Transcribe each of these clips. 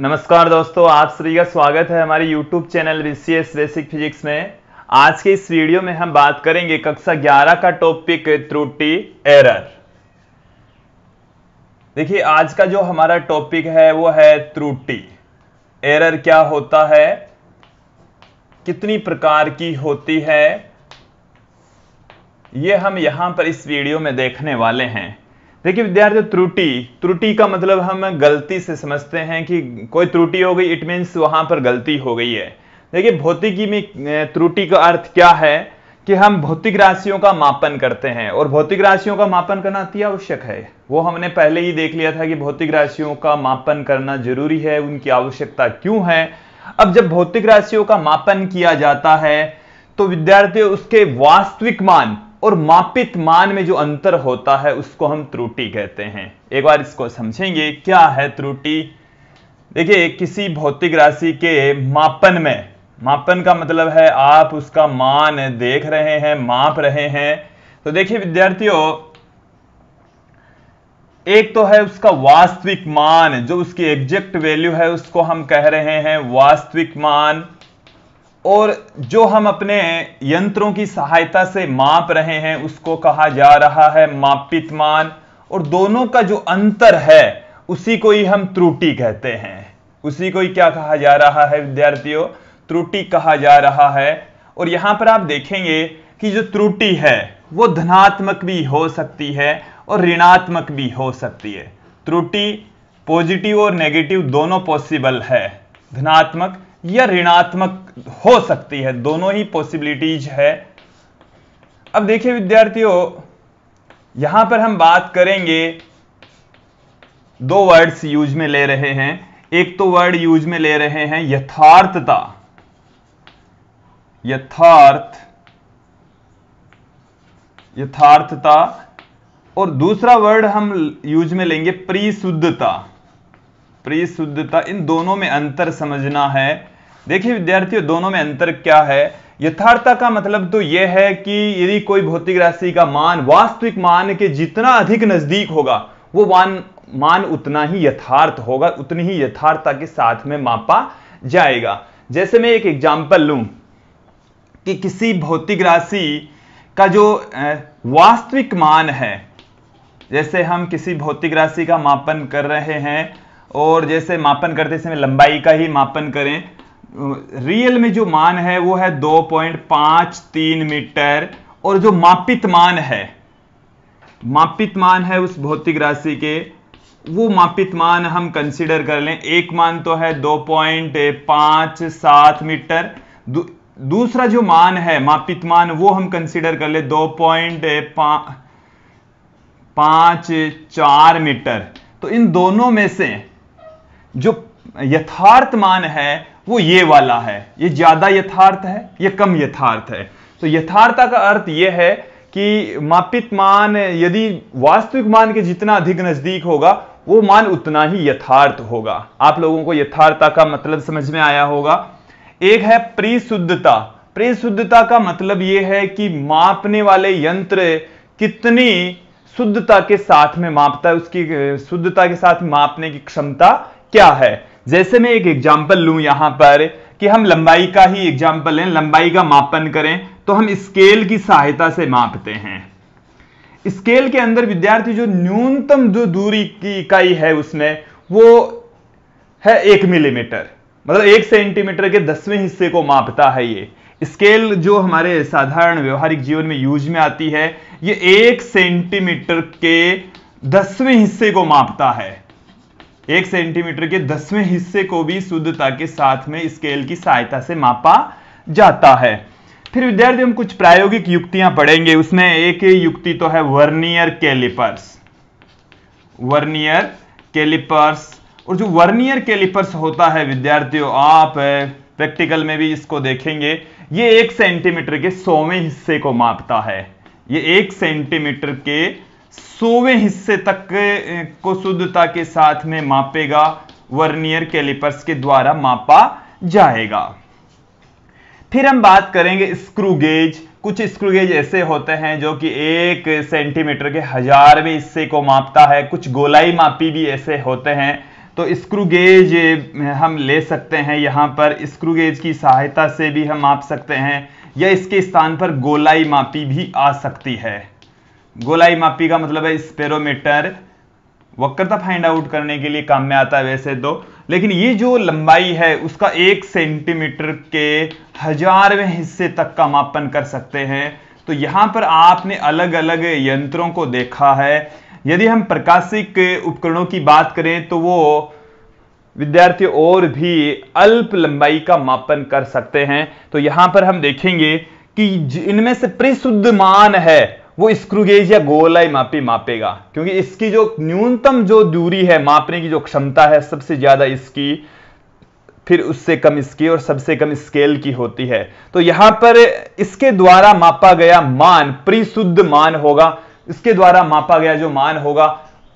नमस्कार दोस्तों आप सभी का स्वागत है हमारे YouTube channel BCS Basic S basic physics में आज के इस वीडियो में हम बात करेंगे कक्षा 11 का टॉपिक त्रुटि एरर देखिए आज का जो हमारा टॉपिक है वो है त्रुटि एरर क्या होता है कितनी प्रकार की होती है ये हम यहां पर इस वीडियो में देखने वाले हैं देखिए विद्यार्थी त्रुटि त्रुटि का मतलब हम गलती से समझते हैं कि कोई त्रुटि हो गई इट मीन्स वहां पर गलती हो गई है देखिए भौतिकी में त्रुटि का अर्थ क्या है कि हम भौतिक राशियों का मापन करते हैं और भौतिक राशियों का मापन करना अति आवश्यक है वो हमने पहले ही देख लिया था कि भौतिक राशियों का मापन करना जरूरी है उनकी आवश्यकता क्यों है अब जब भौतिक राशियों का मापन किया जाता है तो विद्यार्थी उसके वास्तविक मान और मापित मान में जो अंतर होता है उसको हम त्रुटि कहते हैं एक बार इसको समझेंगे क्या है त्रुटि देखिए किसी भौतिक राशि के मापन में मापन का मतलब है आप उसका मान देख रहे हैं माप रहे हैं तो देखिए विद्यार्थियों एक तो है उसका वास्तविक मान जो उसकी एग्जेक्ट वैल्यू है उसको हम कह रहे हैं वास्तविक मान और जो हम अपने यंत्रों की सहायता से माप रहे हैं उसको कहा जा रहा है मापित मान और दोनों का जो अंतर है उसी को ही हम त्रुटि कहते हैं उसी को ही क्या कहा जा रहा है विद्यार्थियों त्रुटि कहा जा रहा है और यहां पर आप देखेंगे कि जो त्रुटि है वो धनात्मक भी हो सकती है और ऋणात्मक भी हो सकती है त्रुटि पॉजिटिव और नेगेटिव दोनों पॉसिबल है धनात्मक या ऋणात्मक हो सकती है दोनों ही पॉसिबिलिटीज है अब देखिए विद्यार्थियों यहां पर हम बात करेंगे दो वर्ड्स यूज में ले रहे हैं एक तो वर्ड यूज में ले रहे हैं यथार्थता यथार्थ यथार्थता और दूसरा वर्ड हम यूज में लेंगे प्रिशुद्धता प्रिशुद्धता इन दोनों में अंतर समझना है देखिए विद्यार्थियों दोनों में अंतर क्या है यथार्थता का मतलब तो यह है कि यदि कोई भौतिक राशि का मान वास्तविक मान के जितना अधिक नजदीक होगा वो मान मान उतना ही यथार्थ होगा उतनी ही यथार्थता के साथ में मापा जाएगा जैसे मैं एक एग्जाम्पल लू कि किसी भौतिक राशि का जो वास्तविक मान है जैसे हम किसी भौतिक राशि का मापन कर रहे हैं और जैसे मापन करते समय लंबाई का ही मापन करें रियल में जो मान है वो है 2.53 मीटर और जो मापित मान है मापित मान है उस भौतिक राशि के वो मापित मान हम कंसिडर कर लें एक मान तो है 2.57 मीटर दू, दूसरा जो मान है मापित मान वो हम कंसिडर कर ले दो पॉइंट पांच चार मीटर तो इन दोनों में से जो यथार्थ मान है वो ये वाला है ये ज्यादा यथार्थ है ये कम यथार्थ है तो यथार्थता का अर्थ यह है कि मापित मान यदि वास्तविक मान के जितना अधिक नजदीक होगा वो मान उतना ही यथार्थ होगा आप लोगों को यथार्थता का मतलब समझ में आया होगा एक है प्रिशुद्धता प्रिशुद्धता का मतलब यह है कि मापने वाले यंत्र कितनी शुद्धता के साथ में मापता है उसकी शुद्धता के साथ मापने की क्षमता क्या है जैसे मैं एक एग्जाम्पल लू यहां पर कि हम लंबाई का ही एग्जाम्पल लें लंबाई का मापन करें तो हम स्केल की सहायता से मापते हैं स्केल के अंदर विद्यार्थी जो न्यूनतम जो दूरी की इकाई है उसमें वो है एक मिलीमीटर मतलब एक सेंटीमीटर के दसवें हिस्से को मापता है ये स्केल जो हमारे साधारण व्यवहारिक जीवन में यूज में आती है ये एक सेंटीमीटर के दसवें हिस्से को मापता है एक सेंटीमीटर के दसवें हिस्से को भी शुद्धता के साथ में स्केल की सहायता से मापा जाता है फिर विद्यार्थी हम कुछ प्रायोगिक युक्तियां पढ़ेंगे उसमें एक युक्ति तो है वर्नियर कैलिपर्स वर्नियर कैलिपर्स और जो वर्नियर कैलिपर्स होता है विद्यार्थियों आप प्रैक्टिकल में भी इसको देखेंगे ये एक सेंटीमीटर के सौवें हिस्से को मापता है ये एक सेंटीमीटर के सोवें हिस्से तक को शुद्धता के साथ में मापेगा वर्नियर कैलिपर्स के द्वारा मापा जाएगा फिर हम बात करेंगे स्क्रू गेज कुछ स्क्रू गेज ऐसे होते हैं जो कि एक सेंटीमीटर के हजारवें हिस्से को मापता है कुछ गोलाई मापी भी ऐसे होते हैं तो स्क्रू गेज हम ले सकते हैं यहां पर स्क्रू गेज की सहायता से भी हम माप सकते हैं या इसके स्थान पर गोलाई मापी भी आ सकती है गोलाई मापी का मतलब है स्पेरोमीटर वक्रता फाइंड आउट करने के लिए काम में आता है वैसे तो लेकिन ये जो लंबाई है उसका एक सेंटीमीटर के हजारवें हिस्से तक का मापन कर सकते हैं तो यहां पर आपने अलग अलग यंत्रों को देखा है यदि हम प्रकाशिक उपकरणों की बात करें तो वो विद्यार्थी और भी अल्प लंबाई का मापन कर सकते हैं तो यहां पर हम देखेंगे कि इनमें से प्रिशुद्ध मान है वो स्क्रूगेज या गोलाई मापी मापेगा क्योंकि इसकी जो न्यूनतम जो दूरी है मापने की जो क्षमता है सबसे ज़्यादा इसकी फिर उससे कम इसकी और सबसे कम स्केल की होती है तो यहां पर इसके द्वारा मापा गया मान परिशुद्ध मान होगा इसके द्वारा मापा गया जो मान होगा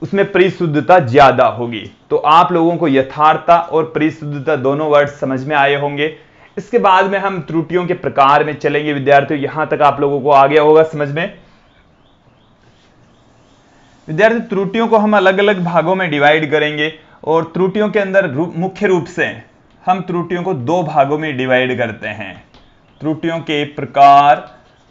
उसमें परिशुद्धता ज्यादा होगी तो आप लोगों को यथार्थता और परिशुद्धता दोनों वर्ड समझ में आए होंगे इसके बाद में हम त्रुटियों के प्रकार में चलेंगे विद्यार्थियों यहां तक आप लोगों को आ गया होगा समझ में विद्यार्थी त्रुटियों को हम अलग अलग भागों में डिवाइड करेंगे और त्रुटियों के अंदर रूप, मुख्य रूप से हम त्रुटियों को दो भागों में डिवाइड करते हैं त्रुटियों के प्रकार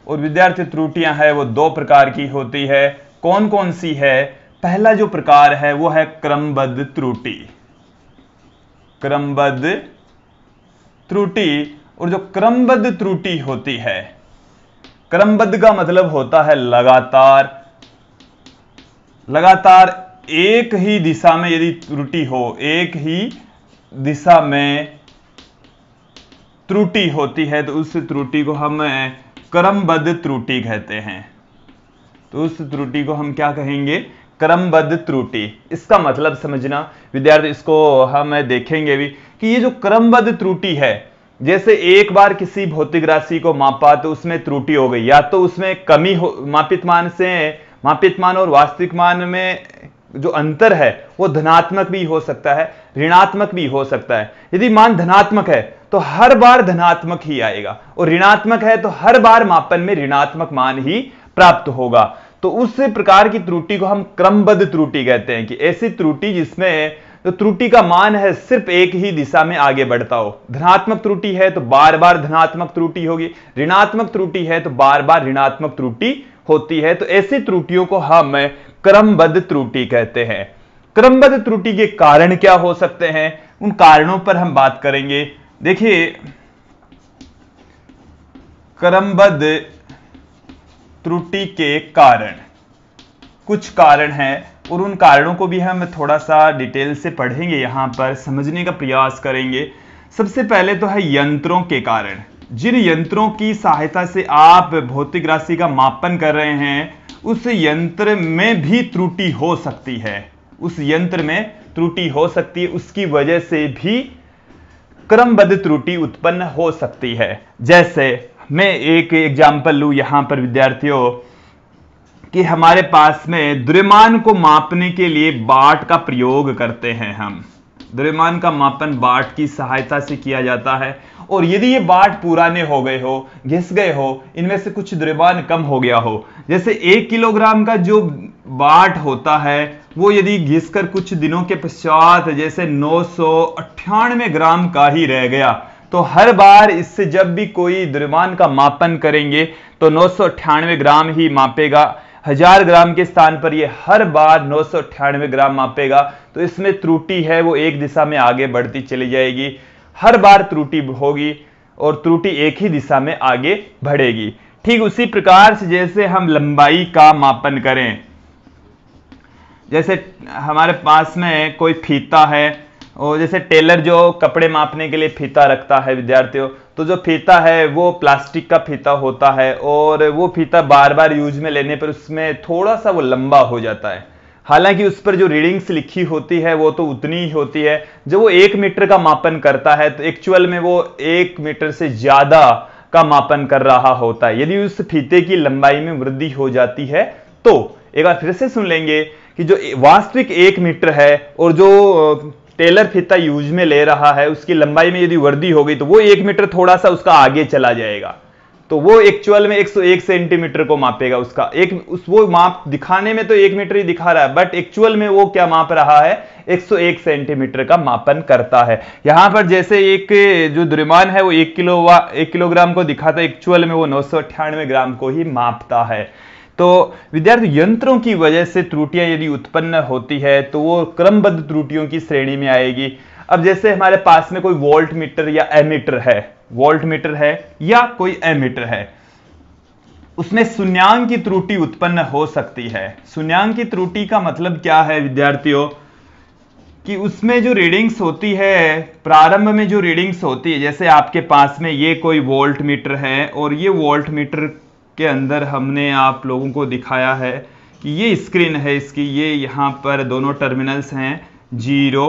और विद्यार्थी त्रुटियां हैं वो दो प्रकार की होती है कौन कौन सी है पहला जो प्रकार है वो है क्रमबद्ध त्रुटि क्रमबद्ध त्रुटि और जो क्रमबद्ध त्रुटि होती है क्रमबद्ध का मतलब होता है लगातार लगातार एक ही दिशा में यदि त्रुटि हो एक ही दिशा में त्रुटि होती है तो उस त्रुटि को हम क्रमबद्ध त्रुटि कहते हैं तो उस त्रुटि को हम क्या कहेंगे क्रमबद्ध त्रुटि इसका मतलब समझना विद्यार्थी इसको हम देखेंगे भी कि ये जो क्रमबद्ध त्रुटि है जैसे एक बार किसी भौतिक राशि को मापा तो उसमें त्रुटि हो गई या तो उसमें कमी हो मापित मान से मापित मान और वास्तविक मान में जो अंतर है वो धनात्मक भी हो सकता है ऋणात्मक भी हो सकता है यदि मान धनात्मक है तो हर बार धनात्मक ही आएगा और ऋणात्मक है तो हर बार मापन में ऋणात्मक मान ही प्राप्त होगा तो उस प्रकार की त्रुटि को हम क्रमबद्ध त्रुटि कहते हैं कि ऐसी त्रुटि जिसमें तो त्रुटि का मान है सिर्फ एक ही दिशा में आगे बढ़ता हो धनात्मक त्रुटि है तो बार बार धनात्मक त्रुटि होगी ऋणात्मक त्रुटि है तो बार बार ऋणात्मक त्रुटि होती है तो ऐसी त्रुटियों को हम क्रमबद्ध त्रुटि कहते हैं क्रमबद्ध त्रुटि के कारण क्या हो सकते हैं उन कारणों पर हम बात करेंगे देखिए क्रमबद्ध त्रुटि के कारण कुछ कारण हैं और उन कारणों को भी हम थोड़ा सा डिटेल से पढ़ेंगे यहां पर समझने का प्रयास करेंगे सबसे पहले तो है यंत्रों के कारण जिन यंत्रों की सहायता से आप भौतिक राशि का मापन कर रहे हैं उस यंत्र में भी त्रुटि हो सकती है उस यंत्र में त्रुटि हो सकती है उसकी वजह से भी क्रमबद्ध त्रुटि उत्पन्न हो सकती है जैसे मैं एक एग्जाम्पल लू यहां पर विद्यार्थियों कि हमारे पास में द्रव्यमान को मापने के लिए बाट का प्रयोग करते हैं हम द्रव्यमान का मापन बाट की सहायता से किया जाता है और यदि ये बाट पुराने हो गए हो घिस गए हो इनमें से कुछ द्रव्यमान कम हो गया हो जैसे एक किलोग्राम का जो बाट होता है वो यदि घिसकर कुछ दिनों के पश्चात जैसे नौ ग्राम का ही रह गया तो हर बार इससे जब भी कोई द्रव्यमान का मापन करेंगे तो नौ ग्राम ही मापेगा हजार ग्राम के स्थान पर ये हर बार नौ ग्राम मापेगा तो इसमें त्रुटि है वो एक दिशा में आगे बढ़ती चली जाएगी हर बार त्रुटि होगी और त्रुटि एक ही दिशा में आगे बढ़ेगी ठीक उसी प्रकार से जैसे हम लंबाई का मापन करें जैसे हमारे पास में कोई फीता है और जैसे टेलर जो कपड़े मापने के लिए फीता रखता है विद्यार्थियों तो जो फीता है वो प्लास्टिक का फीता होता है और वो फीता बार बार यूज में लेने पर उसमें थोड़ा सा वो लंबा हो जाता है हालांकि उस पर जो रीडिंग्स लिखी होती है वो तो उतनी ही होती है जब वो एक मीटर का मापन करता है तो एक्चुअल में वो एक मीटर से ज़्यादा का मापन कर रहा होता है यदि उस फीते की लंबाई में वृद्धि हो जाती है तो एक बार फिर से सुन लेंगे कि जो वास्तविक एक मीटर है और जो टेलर फीता यूज में ले रहा है उसकी लंबाई में यदि वृद्धि हो गई तो वो एक मीटर थोड़ा सा उसका आगे चला जाएगा तो वो एक्चुअल में 101 सेंटीमीटर को मापेगा उसका एक उस वो माप दिखाने में तो एक मीटर ही दिखा रहा है बट एक्चुअल में वो क्या माप रहा है 101 सेंटीमीटर का मापन करता है यहां पर जैसे एक जो द्रिमान है वो एक किलो वा एक किलोग्राम को दिखाता है एक्चुअल में वो नौ ग्राम को ही मापता है तो विद्यार्थी यंत्रों की वजह से त्रुटियां यदि उत्पन्न होती है तो वो क्रमबद्ध त्रुटियों की श्रेणी में आएगी अब जैसे हमारे पास में कोई वोल्ट मीटर या एमीटर है वोल्ट मीटर है या कोई एमीटर है उसमें शून्यांक की त्रुटि उत्पन्न हो सकती है शून्यांक की त्रुटि का मतलब क्या है विद्यार्थियों कि उसमें जो रीडिंग्स होती है प्रारंभ में जो रीडिंग्स होती है जैसे आपके पास में ये कोई वोल्ट मीटर है और ये वोल्ट मीटर के अंदर हमने आप लोगों को दिखाया है कि ये स्क्रीन है इसकी ये यहाँ पर दोनों टर्मिनल्स हैं जीरो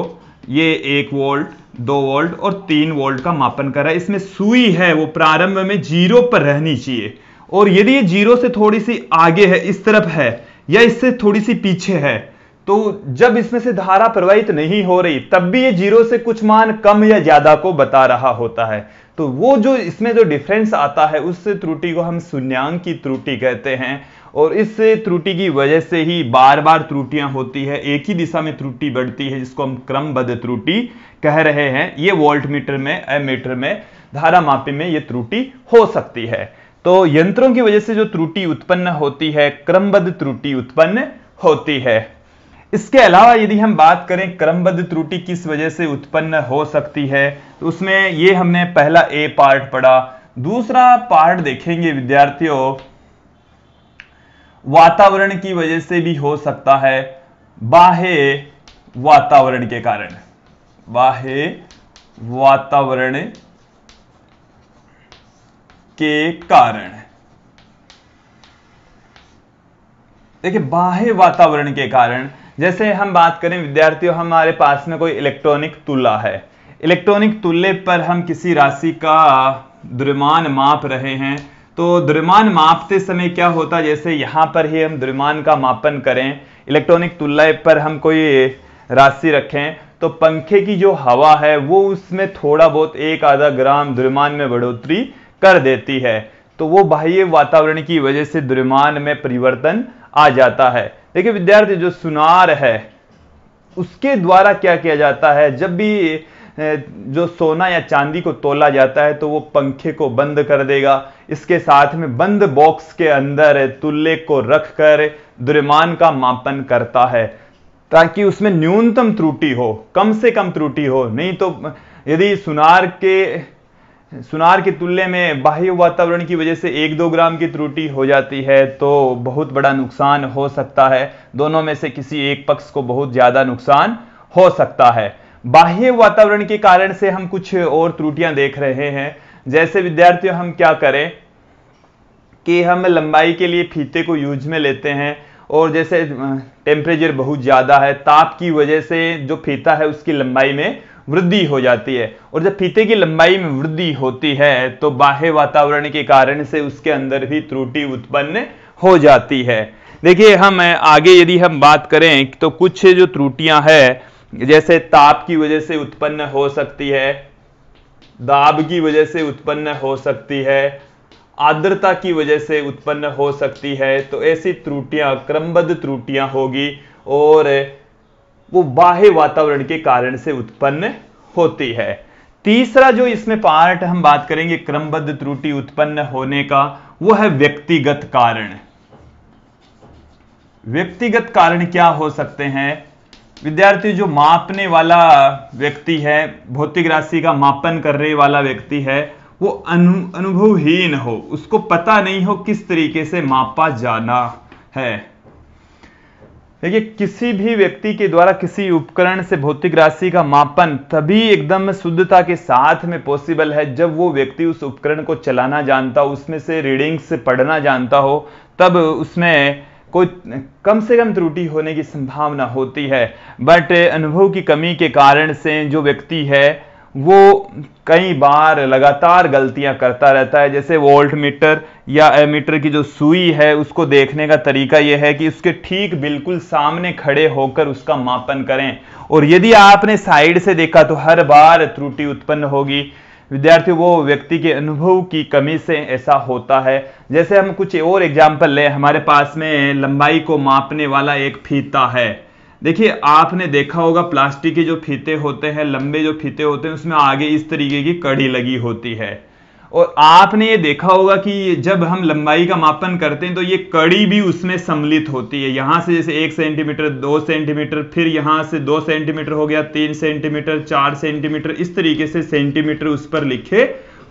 ये एक वोल्ट दो वोल्ट और तीन वोल्ट का मापन कर रहा है इसमें सुई है वो प्रारंभ में जीरो पर रहनी चाहिए और यदि ये जीरो से थोड़ी सी आगे है इस तरफ है या इससे थोड़ी सी पीछे है तो जब इसमें से धारा प्रवाहित नहीं हो रही तब भी ये जीरो से कुछ मान कम या ज्यादा को बता रहा होता है तो वो जो इसमें जो डिफरेंस आता है उस त्रुटि को हम शून्यंक की त्रुटि कहते हैं और इस त्रुटि की वजह से ही बार बार त्रुटियां होती है एक ही दिशा में त्रुटि बढ़ती है जिसको हम क्रमबद्ध त्रुटि कह रहे हैं ये वोल्ट मीटर में मीटर में धारा मापी में ये त्रुटि हो सकती है तो यंत्रों की वजह से जो त्रुटि उत्पन्न होती है क्रमबद्ध त्रुटि उत्पन्न होती है इसके अलावा यदि हम बात करें क्रमबद्ध त्रुटि किस वजह से उत्पन्न हो सकती है तो उसमें ये हमने पहला ए पार्ट पढ़ा दूसरा पार्ट देखेंगे विद्यार्थियों वातावरण की वजह से भी हो सकता है बाह्य वातावरण के कारण बाह्य वातावरण के कारण देखिए बाह्य वातावरण के कारण जैसे हम बात करें विद्यार्थियों हमारे पास में कोई इलेक्ट्रॉनिक तुला है इलेक्ट्रॉनिक तुल्य पर हम किसी राशि का द्रव्यमान माप रहे हैं तो द्रव्यमान मापते समय क्या होता जैसे यहाँ पर ही हम द्रव्यमान का मापन करें इलेक्ट्रॉनिक तुल्ला पर हम कोई राशि रखें तो पंखे की जो हवा है वो उसमें थोड़ा बहुत एक आधा ग्राम द्रव्यमान में बढ़ोतरी कर देती है तो वो बाह्य वातावरण की वजह से द्रव्यमान में परिवर्तन आ जाता है देखिए विद्यार्थी जो सुनार है उसके द्वारा क्या किया जाता है जब भी जो सोना या चांदी को तोला जाता है तो वो पंखे को बंद कर देगा इसके साथ में बंद बॉक्स के अंदर तुल्ले को रखकर द्रव्यमान का मापन करता है ताकि उसमें न्यूनतम त्रुटि हो कम से कम त्रुटि हो नहीं तो यदि सुनार के सुनार की तुल्य में बाह्य वातावरण की वजह से एक दो ग्राम की त्रुटि हो जाती है तो बहुत बड़ा नुकसान हो सकता है दोनों में से किसी एक पक्ष को बहुत ज़्यादा नुकसान हो सकता है बाह्य वातावरण के कारण से हम कुछ और त्रुटियां देख रहे हैं जैसे विद्यार्थियों हम क्या करें कि हम लंबाई के लिए फीते को यूज में लेते हैं और जैसे टेम्परेचर बहुत ज़्यादा है ताप की वजह से जो फीता है उसकी लंबाई में वृद्धि हो जाती है और जब फीते की लंबाई में वृद्धि होती है तो बाह्य वातावरण के कारण से उसके अंदर भी त्रुटि उत्पन्न हो जाती है देखिए हम आगे यदि हम बात करें तो कुछ जो त्रुटियां हैं जैसे ताप की वजह से उत्पन्न हो सकती है दाब की वजह से उत्पन्न हो सकती है आर्द्रता की वजह से उत्पन्न हो सकती है तो ऐसी त्रुटियां क्रमबद्ध त्रुटियां होगी और वो बाह्य वातावरण के कारण से उत्पन्न होती है तीसरा जो इसमें पार्ट हम बात करेंगे क्रमबद्ध त्रुटि उत्पन्न होने का वो है व्यक्तिगत कारण व्यक्तिगत कारण क्या हो सकते हैं विद्यार्थी जो मापने वाला व्यक्ति है भौतिक राशि का मापन करने वाला व्यक्ति है वो अनु अनुभवहीन हो उसको पता नहीं हो किस तरीके से मापा जाना है देखिए किसी भी व्यक्ति के द्वारा किसी उपकरण से भौतिक राशि का मापन तभी एकदम शुद्धता के साथ में पॉसिबल है जब वो व्यक्ति उस उपकरण को चलाना जानता हो उसमें से रीडिंग्स से पढ़ना जानता हो तब उसमें कोई कम से कम त्रुटि होने की संभावना होती है बट अनुभव की कमी के कारण से जो व्यक्ति है वो कई बार लगातार गलतियां करता रहता है जैसे वोल्ट मीटर या एमीटर की जो सुई है उसको देखने का तरीका यह है कि उसके ठीक बिल्कुल सामने खड़े होकर उसका मापन करें और यदि आपने साइड से देखा तो हर बार त्रुटि उत्पन्न होगी विद्यार्थी वो व्यक्ति के अनुभव की कमी से ऐसा होता है जैसे हम कुछ और एग्जाम्पल लें हमारे पास में लंबाई को मापने वाला एक फीता है देखिए आपने देखा होगा प्लास्टिक के जो फीते होते हैं लंबे जो फीते होते हैं उसमें आगे इस तरीके की कड़ी लगी होती है और आपने ये देखा होगा कि जब हम लंबाई का मापन करते हैं तो ये कड़ी भी उसमें सम्मिलित होती है यहां से जैसे एक सेंटीमीटर दो सेंटीमीटर फिर यहां से दो सेंटीमीटर हो गया तीन सेंटीमीटर चार सेंटीमीटर इस तरीके से सेंटीमीटर उस पर लिखे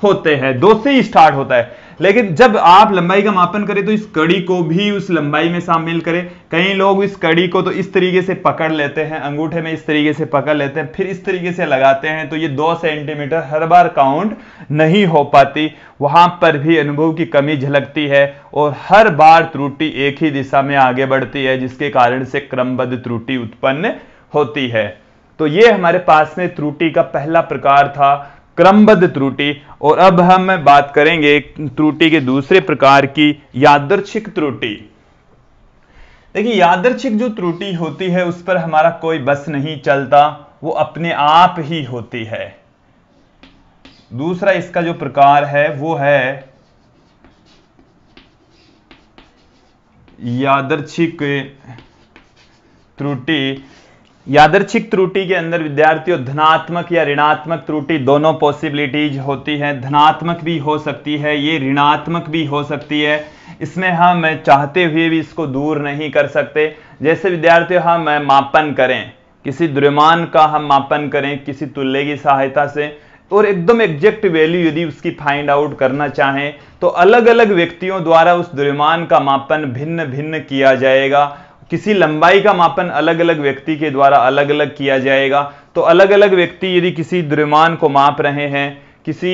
होते हैं दो से ही स्टार्ट होता है लेकिन जब आप लंबाई का मापन करें तो इस कड़ी को भी उस लंबाई में शामिल करें कई लोग इस कड़ी को तो इस तरीके से पकड़ लेते हैं अंगूठे में इस तरीके से पकड़ लेते हैं फिर इस तरीके से लगाते हैं तो ये दो सेंटीमीटर हर बार काउंट नहीं हो पाती वहां पर भी अनुभव की कमी झलकती है और हर बार त्रुटि एक ही दिशा में आगे बढ़ती है जिसके कारण से क्रमबद्ध त्रुटि उत्पन्न होती है तो ये हमारे पास में त्रुटि का पहला प्रकार था क्रमबद्ध त्रुटि और अब हम बात करेंगे त्रुटि के दूसरे प्रकार की यादर्शिक त्रुटि देखिए यादर्शिक जो त्रुटि होती है उस पर हमारा कोई बस नहीं चलता वो अपने आप ही होती है दूसरा इसका जो प्रकार है वो है यादर्शिक त्रुटि यादर्छिक त्रुटि के अंदर विद्यार्थियों धनात्मक या ऋणात्मक त्रुटि दोनों पॉसिबिलिटीज होती है धनात्मक भी हो सकती है ये ऋणात्मक भी हो सकती है इसमें हम हाँ, चाहते हुए भी इसको दूर नहीं कर सकते जैसे विद्यार्थियों हम हाँ, मापन करें किसी द्रव्यमान का हम मापन करें किसी तुल्य की सहायता से और एकदम एग्जैक्ट वैल्यू यदि उसकी फाइंड आउट करना चाहें तो अलग अलग व्यक्तियों द्वारा उस द्रव्यमान का मापन भिन्न भिन्न किया जाएगा किसी लंबाई का मापन अलग अलग व्यक्ति के द्वारा अलग अलग किया जाएगा तो अलग अलग व्यक्ति यदि किसी द्रव्यमान को माप रहे हैं किसी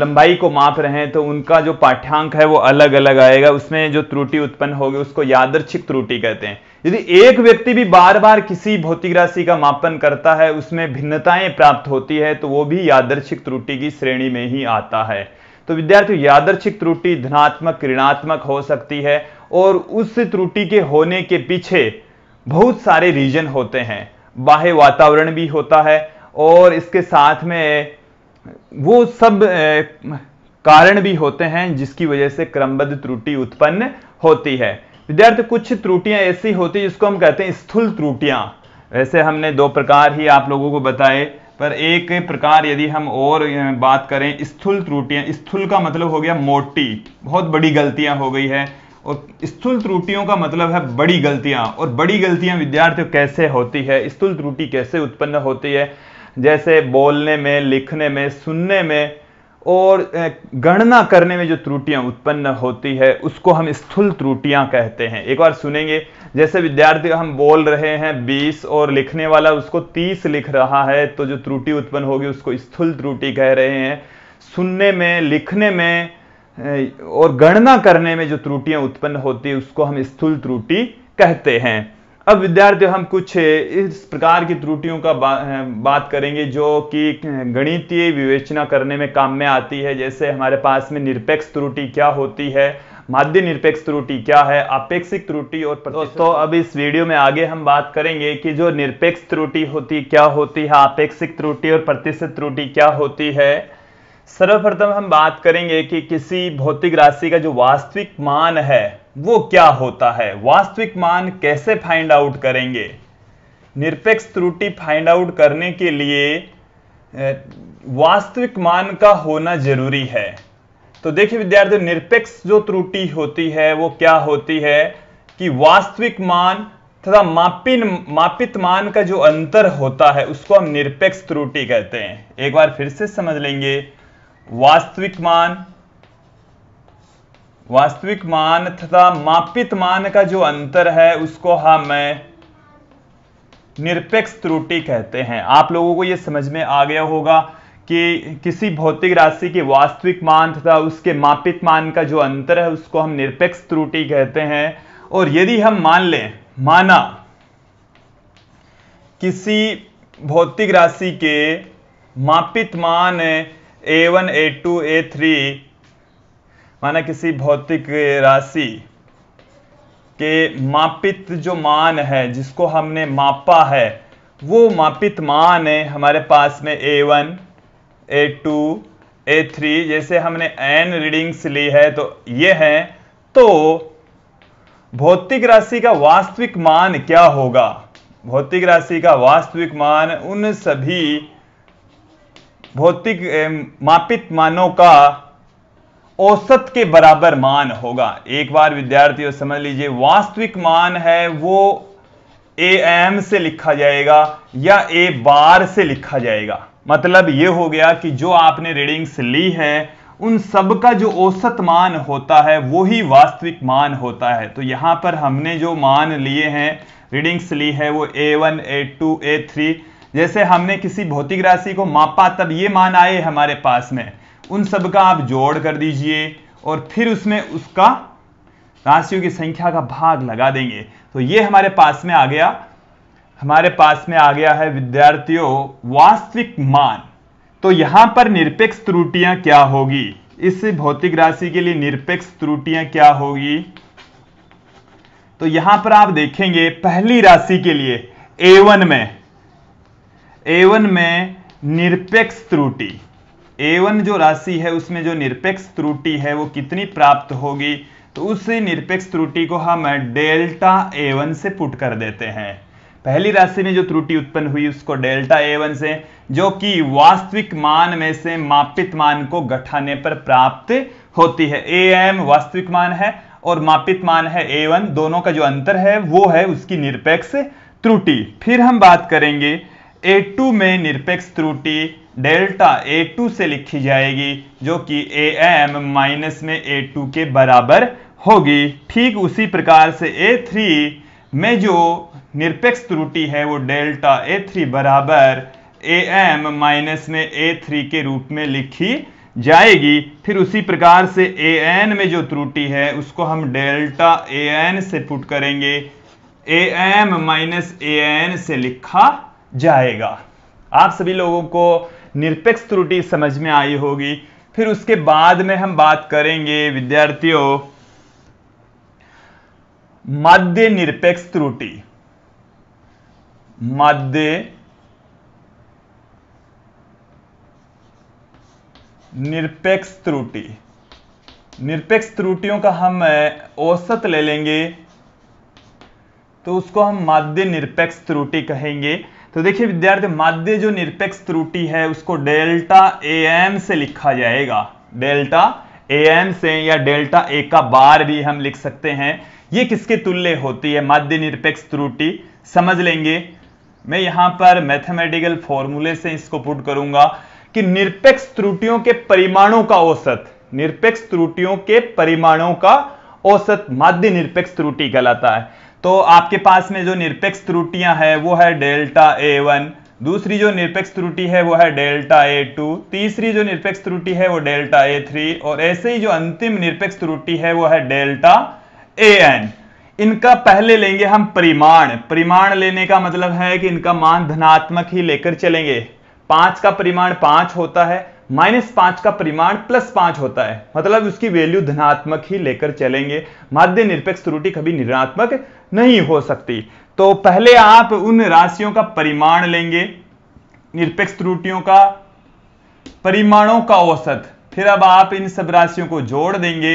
लंबाई को माप रहे हैं तो उनका जो पाठ्यांक है वो अलग अलग आएगा उसमें जो त्रुटि उत्पन्न होगी उसको यादर्छिक त्रुटि कहते हैं यदि एक व्यक्ति भी बार बार किसी भौतिक राशि का मापन करता है उसमें भिन्नताएं प्राप्त होती है तो वो भी यादर्छिक त्रुटि की श्रेणी में ही आता है तो विद्यार्थी यादर्छिक त्रुटि धनात्मक ऋणात्मक हो सकती है और उस त्रुटि के होने के पीछे बहुत सारे रीजन होते हैं बाह्य वातावरण भी होता है और इसके साथ में वो सब कारण भी होते हैं जिसकी वजह से क्रमबद्ध त्रुटि उत्पन्न होती है विद्यार्थी कुछ त्रुटियां ऐसी होती है जिसको हम कहते हैं स्थूल त्रुटियां वैसे हमने दो प्रकार ही आप लोगों को बताए पर एक प्रकार यदि हम और बात करें स्थूल त्रुटियां स्थूल का मतलब हो गया मोटी बहुत बड़ी गलतियां हो गई है और स्थूल त्रुटियों का मतलब है बड़ी गलतियां और बड़ी गलतियां विद्यार्थियों कैसे होती है स्थूल त्रुटि कैसे उत्पन्न होती है जैसे बोलने में लिखने में सुनने में और गणना करने में जो त्रुटियां उत्पन्न होती है उसको हम स्थूल त्रुटियां कहते हैं एक बार सुनेंगे जैसे विद्यार्थी हम बोल रहे हैं बीस और लिखने वाला उसको तीस लिख रहा है तो जो त्रुटि उत्पन्न होगी उसको स्थूल त्रुटि कह रहे हैं सुनने में लिखने में और गणना करने में जो त्रुटियां उत्पन्न होती है उसको हम स्थूल त्रुटि कहते हैं अब विद्यार्थी हम कुछ इस प्रकार की त्रुटियों का बा, बात करेंगे जो कि गणितीय विवेचना करने में काम में आती है जैसे हमारे पास में निरपेक्ष त्रुटि क्या होती है माध्य निरपेक्ष त्रुटि क्या है अपेक्षिक त्रुटि और दोस्तों अब इस वीडियो में आगे हम बात करेंगे कि जो निरपेक्ष त्रुटि होती क्या होती है अपेक्षिक त्रुटि और प्रतिशत त्रुटि क्या होती है सर्वप्रथम हम बात करेंगे कि किसी भौतिक राशि का जो वास्तविक मान है वो क्या होता है वास्तविक मान कैसे फाइंड आउट करेंगे निरपेक्ष त्रुटि फाइंड आउट करने के लिए वास्तविक मान का होना जरूरी है तो देखिए विद्यार्थी निरपेक्ष जो त्रुटि होती है वो क्या होती है कि वास्तविक मान तथा मापिन मापित मान का जो अंतर होता है उसको हम निरपेक्ष त्रुटि कहते हैं एक बार फिर से समझ लेंगे वास्तविक मान वास्तविक मान तथा मापित मान का जो अंतर है उसको हम निरपेक्ष त्रुटि कहते हैं आप लोगों को यह समझ में आ गया होगा कि किसी भौतिक राशि के वास्तविक मान तथा उसके मापित मान का जो अंतर है उसको हम निरपेक्ष त्रुटि कहते हैं और यदि हम मान लें माना किसी भौतिक राशि के मापित मान A one A two A three माना किसी भौतिक राशि के मापित जो मान है जिसको हमने मापा है वो मापित मान है हमारे पास में A one A two A three जैसे हमने एन रीडिंग्स ली है तो ये है तो भौतिक राशि का वास्तविक मान क्या होगा भौतिक राशि का वास्तविक मान उन सभी भौतिक मापित मानों का औसत के बराबर मान होगा एक बार विद्यार्थियों समझ लीजिए वास्तविक मान है वो ए एम से लिखा जाएगा या ए बार से लिखा जाएगा मतलब ये हो गया कि जो आपने रीडिंग्स ली है उन सब का जो औसत मान होता है वो ही वास्तविक मान होता है तो यहां पर हमने जो मान लिए हैं रीडिंग्स ली है वो A one A two A three जैसे हमने किसी भौतिक राशि को मापा तब ये मान आए हमारे पास में उन सब का आप जोड़ कर दीजिए और फिर उसमें उसका राशियों की संख्या का भाग लगा देंगे तो ये हमारे पास में आ गया हमारे पास में आ गया है विद्यार्थियों वास्तविक मान तो यहां पर निरपेक्ष त्रुटियां क्या होगी इस भौतिक राशि के लिए निरपेक्ष त्रुटियां क्या होगी तो यहां पर आप देखेंगे पहली राशि के लिए ए में एवन में निरपेक्ष त्रुटि एवन जो राशि है उसमें जो निरपेक्ष त्रुटि है वो कितनी प्राप्त होगी तो उस निरपेक्ष त्रुटि को हम डेल्टा एवन से पुट कर देते हैं पहली राशि में जो त्रुटि उत्पन्न हुई उसको डेल्टा एवन से जो कि वास्तविक मान में से मापित मान को गठाने पर प्राप्त होती है ए एम वास्तविक मान है और मापित मान है ए वन दोनों का जो अंतर है वो है उसकी निरपेक्ष त्रुटि फिर हम बात करेंगे ए टू में निरपेक्ष त्रुटि डेल्टा ए टू से लिखी जाएगी जो कि ए एम माइनस में ए टू के बराबर होगी ठीक उसी प्रकार से ए थ्री में जो निरपेक्ष त्रुटि है वो डेल्टा ए थ्री बराबर ए एम माइनस में ए थ्री के रूप में लिखी जाएगी फिर उसी प्रकार से ए एन में जो त्रुटि है उसको हम डेल्टा ए एन से पुट करेंगे A M minus A N से लिखा जाएगा आप सभी लोगों को निरपेक्ष त्रुटि समझ में आई होगी फिर उसके बाद में हम बात करेंगे विद्यार्थियों मध्य निरपेक्ष त्रुटि मध्य निरपेक्ष त्रुटि निरपेक्ष त्रुटियों का हम औसत ले लेंगे तो उसको हम मध्य निरपेक्ष त्रुटि कहेंगे तो देखिए विद्यार्थी माध्य जो निरपेक्ष त्रुटि है उसको डेल्टा ए एम से लिखा जाएगा डेल्टा ए एम से या डेल्टा ए का बार भी हम लिख सकते हैं ये किसके तुल्य होती है माध्य निरपेक्ष त्रुटि समझ लेंगे मैं यहां पर मैथमेटिकल फॉर्मूले से इसको पुट करूंगा कि निरपेक्ष त्रुटियों के परिमाणों का औसत निरपेक्ष त्रुटियों के परिमाणों का औसत माध्य निरपेक्ष त्रुटि कहलाता है तो आपके पास में जो निरपेक्ष त्रुटियां हैं वो है डेल्टा ए वन दूसरी जो निरपेक्ष त्रुटि है वो है डेल्टा ए टू तीसरी जो निरपेक्ष त्रुटि है वो डेल्टा ए थ्री और ऐसे ही जो अंतिम निरपेक्ष त्रुटि है वो है डेल्टा ए एन इनका पहले लेंगे हम परिमाण परिमाण लेने का मतलब है कि इनका मान धनात्मक ही लेकर चलेंगे पांच का परिमाण पांच होता है माइनस पांच का परिमाण प्लस पांच होता है मतलब उसकी वैल्यू धनात्मक ही लेकर चलेंगे माध्य निरपेक्ष त्रुटि कभी निर्णात्मक नहीं हो सकती तो पहले आप उन राशियों का परिमाण लेंगे निरपेक्ष त्रुटियों का परिमाणों का औसत फिर अब आप इन सब राशियों को जोड़ देंगे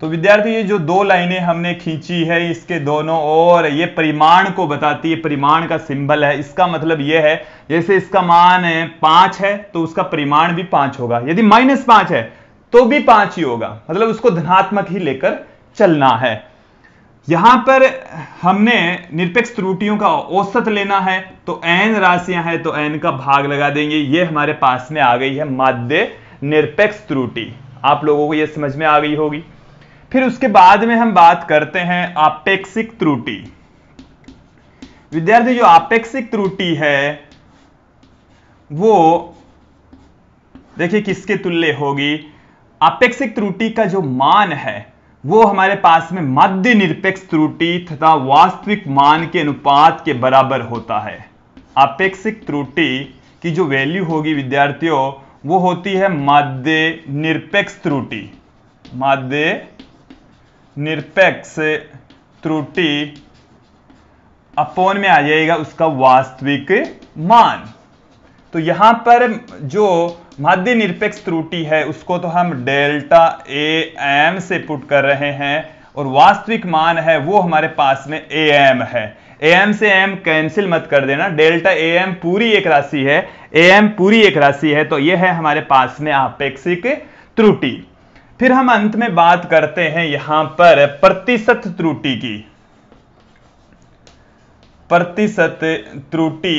तो विद्यार्थी ये जो दो लाइनें हमने खींची है इसके दोनों और ये परिमाण को बताती है परिमाण का सिंबल है इसका मतलब ये है जैसे इसका मान है पांच है तो उसका परिमाण भी पांच होगा यदि माइनस पांच है तो भी पांच ही होगा मतलब उसको धनात्मक ही लेकर चलना है यहां पर हमने निरपेक्ष त्रुटियों का औसत लेना है तो एन राशियां हैं तो एन का भाग लगा देंगे ये हमारे पास में आ गई है माध्य निरपेक्ष त्रुटि आप लोगों को यह समझ में आ गई होगी फिर उसके बाद में हम बात करते हैं आपेक्षिक त्रुटि विद्यार्थी जो आपेक्षिक त्रुटि है वो देखिए किसके तुल्य होगी अपेक्षित त्रुटि का जो मान है वो हमारे पास में मध्य निरपेक्ष त्रुटि तथा वास्तविक मान के अनुपात के बराबर होता है अपेक्षिक त्रुटि की जो वैल्यू होगी विद्यार्थियों वो होती है मध्य निरपेक्ष त्रुटि मध्य निरपेक्ष त्रुटि अपोन में आ जाएगा उसका वास्तविक मान तो यहां पर जो माध्य निरपेक्ष त्रुटि है उसको तो हम डेल्टा ए एम से पुट कर रहे हैं और वास्तविक मान है वो हमारे पास में ए एम है ए एम से एम कैंसिल मत कर देना डेल्टा ए एम पूरी एक राशि है ए एम पूरी एक राशि है तो ये है हमारे पास में आपेक्षिक त्रुटि फिर हम अंत में बात करते हैं यहां पर प्रतिशत त्रुटि की प्रतिशत त्रुटि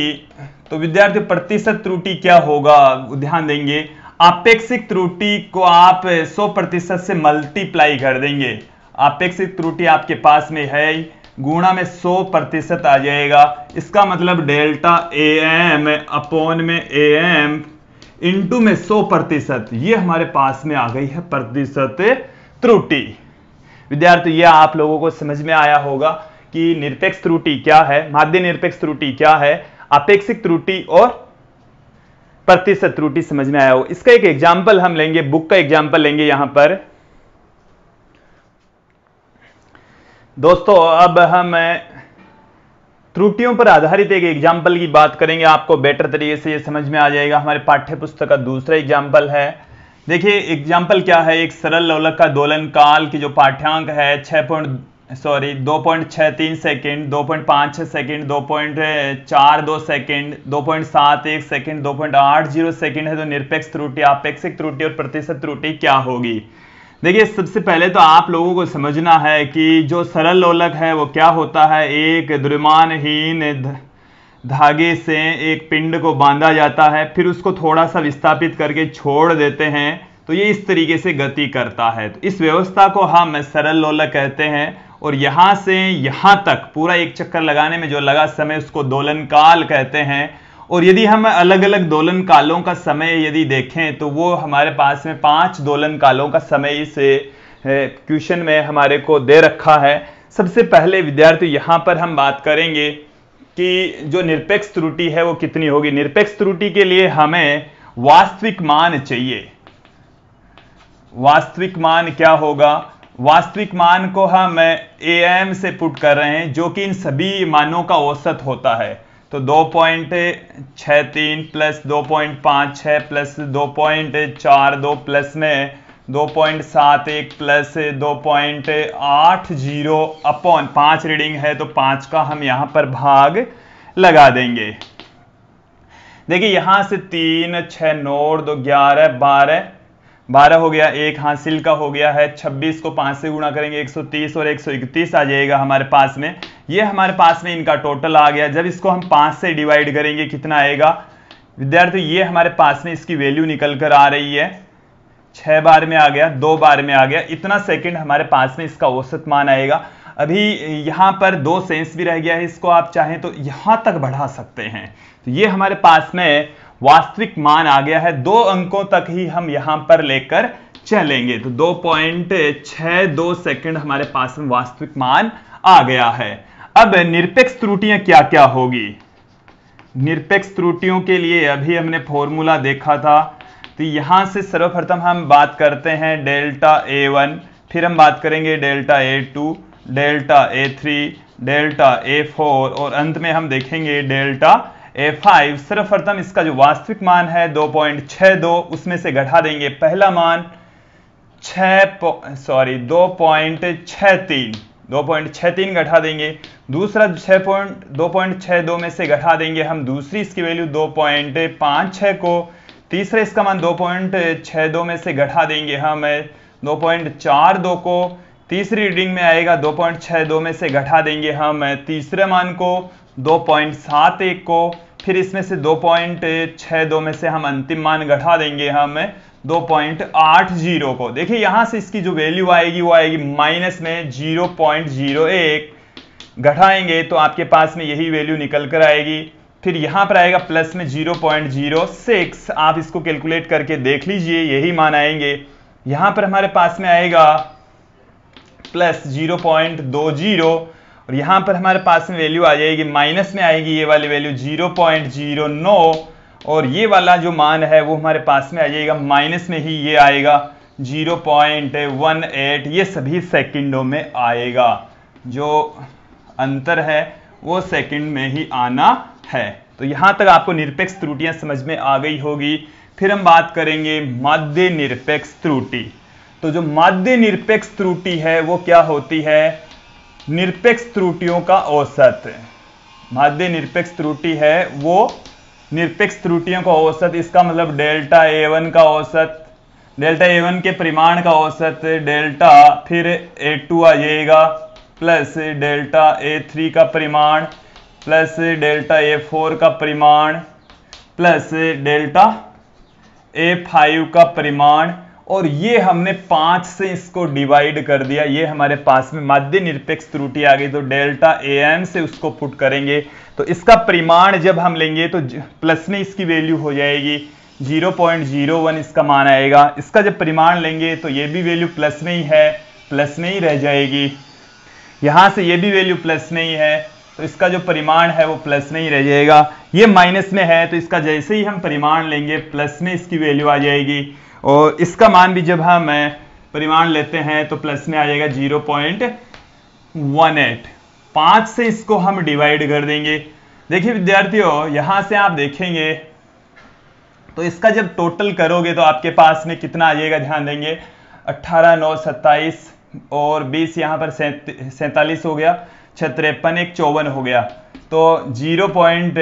तो विद्यार्थी प्रतिशत त्रुटि क्या होगा ध्यान देंगे अपेक्षित त्रुटि को आप 100 प्रतिशत से मल्टीप्लाई कर देंगे अपेक्षित त्रुटि आपके पास में है गुणा में 100 प्रतिशत आ जाएगा इसका मतलब डेल्टा ए एम अपोन में ए एम इंटू में 100 प्रतिशत ये हमारे पास में आ गई है प्रतिशत त्रुटि विद्यार्थी ये आप लोगों को समझ में आया होगा कि निरपेक्ष त्रुटि क्या है माध्य निरपेक्ष त्रुटि क्या है अपेक्षित त्रुटि और प्रतिशत त्रुटि समझ में आया हो इसका एक एग्जाम्पल हम लेंगे बुक का एग्जाम्पल लेंगे यहां पर दोस्तों अब हम त्रुटियों पर आधारित एक एग्जाम्पल की बात करेंगे आपको बेटर तरीके से ये समझ में आ जाएगा हमारे पाठ्य पुस्तक का दूसरा एग्जाम्पल है देखिए एग्जाम्पल क्या है एक सरल लोलक का दोलन काल की जो पाठ्यांक है छ पॉइंट सॉरी दो पॉइंट छः तीन सेकेंड दो पॉइंट पाँच छः सेकेंड दो पॉइंट चार दो सेकेंड दो पॉइंट सात एक सेकेंड दो पॉइंट आठ जीरो सेकेंड है तो निरपेक्ष त्रुटि आपेक्षिक त्रुटि और प्रतिशत त्रुटि क्या होगी देखिए सबसे पहले तो आप लोगों को समझना है कि जो सरल लोलक है वो क्या होता है एक द्रुमानहीन धागे से एक पिंड को बांधा जाता है फिर उसको थोड़ा सा विस्थापित करके छोड़ देते हैं तो ये इस तरीके से गति करता है तो इस व्यवस्था को हम सरल लोलक कहते हैं और यहाँ से यहाँ तक पूरा एक चक्कर लगाने में जो लगा समय उसको दोलन काल कहते हैं और यदि हम अलग अलग दोलन कालों का समय यदि देखें तो वो हमारे पास में पांच दोलन कालों का समय इस क्वेश्चन में हमारे को दे रखा है सबसे पहले विद्यार्थी यहां पर हम बात करेंगे कि जो निरपेक्ष त्रुटि है वो कितनी होगी निरपेक्ष त्रुटि के लिए हमें वास्तविक मान चाहिए वास्तविक मान क्या होगा वास्तविक मान को हम ए एम से पुट कर रहे हैं जो कि इन सभी मानों का औसत होता है तो दो पॉइंट छः तीन प्लस दो पॉइंट पाँच छः प्लस दो पॉइंट चार दो प्लस में दो पॉइंट सात एक प्लस दो पॉइंट आठ जीरो अपॉन पाँच रीडिंग है तो पाँच का हम यहाँ पर भाग लगा देंगे देखिए यहाँ से तीन छः नौ दो ग्यारह बारह बारह हो गया एक हासिल का हो गया है छब्बीस को पाँच से गुणा करेंगे एक सौ तीस और एक सौ इकतीस आ जाएगा हमारे पास में ये हमारे पास में इनका टोटल आ गया जब इसको हम पांच से डिवाइड करेंगे कितना आएगा विद्यार्थी ये हमारे पास में इसकी वैल्यू निकल कर आ रही है छह बार में आ गया दो बार में आ गया इतना सेकंड हमारे पास में इसका औसत मान आएगा अभी यहां पर दो सेंस भी रह गया है इसको आप चाहें तो यहां तक बढ़ा सकते हैं तो ये हमारे पास में वास्तविक मान आ गया है दो अंकों तक ही हम यहां पर लेकर चलेंगे तो दो पॉइंट छह दो सेकेंड हमारे पास में वास्तविक मान आ गया है अब निरपेक्ष त्रुटियां क्या क्या होगी निरपेक्ष त्रुटियों के लिए अभी हमने फॉर्मूला देखा था तो यहां से सर्वप्रथम हम बात करते हैं डेल्टा ए वन फिर हम बात करेंगे delta A two delta A three delta A four और अंत में हम देखेंगे डेल्टा ए फाइव सर्वप्रथम इसका जो वास्तविक मान है दो पॉइंट छ दो उसमें से घटा देंगे पहला मान छ सॉरी दो पॉइंट छ तीन दो पॉइंट तीन घटा देंगे दूसरा 6.2.62 पॉइंट दो पॉइंट दो में से घटा देंगे हम दूसरी इसकी वैल्यू दो पॉइंट को तीसरे इसका मान दो पॉइंट दो में से घटा देंगे हम दो पॉइंट चार दो को तीसरी रीडिंग में आएगा दो पॉइंट दो में से घटा देंगे हम तीसरे मान को दो पॉइंट सात एक को फिर इसमें से दो पॉइंट छः दो में से हम अंतिम मान घटा देंगे हम दो पॉइंट आठ जीरो को देखिए यहां से इसकी जो वैल्यू आएगी वो आएगी माइनस में जीरो पॉइंट जीरो एक घटाएंगे तो आपके पास में यही वैल्यू निकल कर आएगी फिर यहां पर आएगा प्लस में जीरो पॉइंट जीरो सिक्स आप इसको कैलकुलेट करके देख लीजिए यही मान आएंगे यहां पर हमारे पास में आएगा प्लस जीरो पॉइंट दो जीरो और यहां पर हमारे पास में वैल्यू आ जाएगी माइनस में आएगी ये वाली वैल्यू जीरो पॉइंट जीरो और ये वाला जो मान है वो हमारे पास में आ जाएगा माइनस में ही ये आएगा जीरो पॉइंट वन एट ये सभी सेकंडों में आएगा जो अंतर है वो सेकंड में ही आना है तो यहाँ तक आपको निरपेक्ष त्रुटियां समझ में आ गई होगी फिर हम बात करेंगे माध्य निरपेक्ष त्रुटि तो जो माध्य निरपेक्ष त्रुटि है वो क्या होती है निरपेक्ष त्रुटियों का औसत माध्य निरपेक्ष त्रुटि है वो निरपेक्ष त्रुटियों का औसत इसका मतलब डेल्टा ए वन का औसत डेल्टा ए वन के परिमाण का औसत डेल्टा फिर ए टू आ जाएगा प्लस डेल्टा ए थ्री का परिमाण प्लस डेल्टा ए फोर का परिमाण प्लस डेल्टा ए फाइव का परिमाण और ये हमने पाँच से इसको डिवाइड कर दिया ये हमारे पास में माध्य निरपेक्ष त्रुटि आ गई तो डेल्टा ए एम से उसको पुट करेंगे तो इसका परिमाण जब हम लेंगे तो प्लस में इसकी वैल्यू हो जाएगी 0.01 इसका मान आएगा इसका जब परिमाण लेंगे तो ये भी वैल्यू प्लस में ही है प्लस में ही रह जाएगी यहाँ से ये भी वैल्यू प्लस में ही है तो इसका जो परिमाण है वो प्लस में ही रह जाएगा ये माइनस में है तो इसका जैसे ही हम परिमाण लेंगे प्लस में इसकी वैल्यू आ जाएगी और इसका मान भी जब हम परिमाण लेते हैं तो प्लस में आ जाएगा जीरो पॉइंट वन एट पांच से इसको हम डिवाइड कर देंगे देखिए विद्यार्थियों यहां से आप देखेंगे तो इसका जब टोटल करोगे तो आपके पास में कितना आ जाएगा ध्यान देंगे अट्ठारह नौ सत्ताईस और बीस यहां पर सैतालीस हो गया छत्रेपन एक चौवन हो गया तो जीरो पॉइंट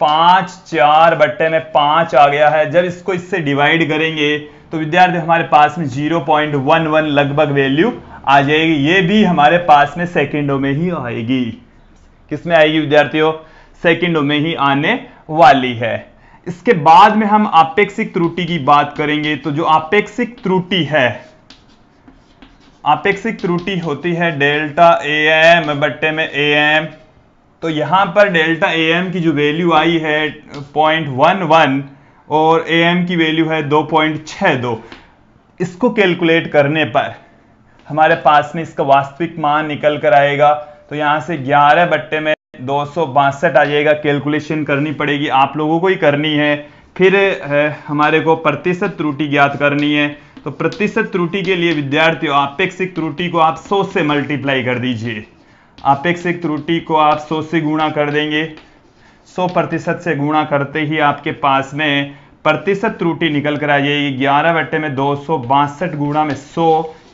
पांच चार बट्टे में पांच आ गया है जब इसको इससे डिवाइड करेंगे तो विद्यार्थी हमारे पास में जीरो पॉइंट वन वन लगभग वैल्यू आ जाएगी ये भी हमारे पास में सेकेंडों में ही आएगी किसमें आएगी विद्यार्थियों सेकेंडों में ही आने वाली है इसके बाद में हम अपेक्षिक त्रुटि की बात करेंगे तो जो अपेक्षिक त्रुटि है अपेक्षिक त्रुटि होती है डेल्टा ए एम बट्टे में ए एम तो यहां पर डेल्टा ए एम की जो वैल्यू आई है पॉइंट वन वन और ए एम की वैल्यू है दो पॉइंट छः दो इसको कैलकुलेट करने पर हमारे पास में इसका वास्तविक मान निकल कर आएगा तो यहां से ग्यारह बट्टे में दो आ जाएगा कैलकुलेशन करनी पड़ेगी आप लोगों को ही करनी है फिर हमारे को प्रतिशत त्रुटि ज्ञात करनी है तो प्रतिशत त्रुटि के लिए विद्यार्थियों अपेक्षिक त्रुटि को आप 100 से मल्टीप्लाई कर दीजिए अपेक्षिक त्रुटि को आप 100 से गुणा कर देंगे 100 प्रतिशत से गुणा करते ही आपके पास में प्रतिशत त्रुटि निकल कर आ जाएगी ग्यारह बट्टे में दो सौ बासठ गुणा में सौ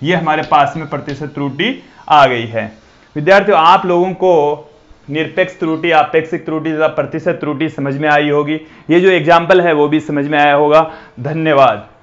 ये हमारे पास में प्रतिशत त्रुटि आ गई है विद्यार्थियों आप लोगों को निरपेक्ष त्रुटि अपेक्षित त्रुटि तथा प्रतिशत त्रुटि समझ में आई होगी ये जो एग्जाम्पल है वो भी समझ में आया होगा धन्यवाद